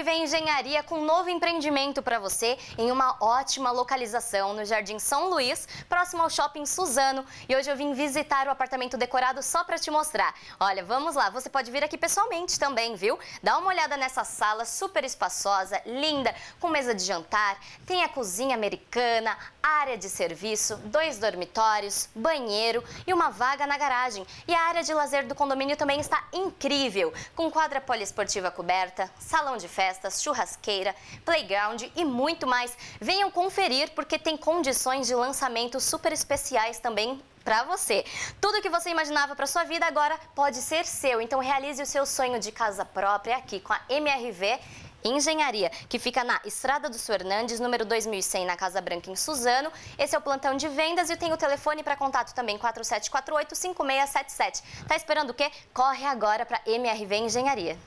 RV Engenharia com um novo empreendimento para você em uma ótima localização no Jardim São Luís, próximo ao Shopping Suzano. E hoje eu vim visitar o apartamento decorado só para te mostrar. Olha, vamos lá, você pode vir aqui pessoalmente também, viu? Dá uma olhada nessa sala super espaçosa, linda, com mesa de jantar, tem a cozinha americana, área de serviço, dois dormitórios, banheiro e uma vaga na garagem. E a área de lazer do condomínio também está incrível, com quadra poliesportiva coberta, salão de festa, festas, churrasqueira, playground e muito mais. Venham conferir porque tem condições de lançamento super especiais também para você. Tudo que você imaginava para sua vida agora pode ser seu. Então realize o seu sonho de casa própria aqui com a MRV Engenharia, que fica na Estrada do Fernandes, número 2100, na Casa Branca, em Suzano. Esse é o plantão de vendas e tem o telefone para contato também, 4748-5677. Tá esperando o quê? Corre agora para MRV Engenharia.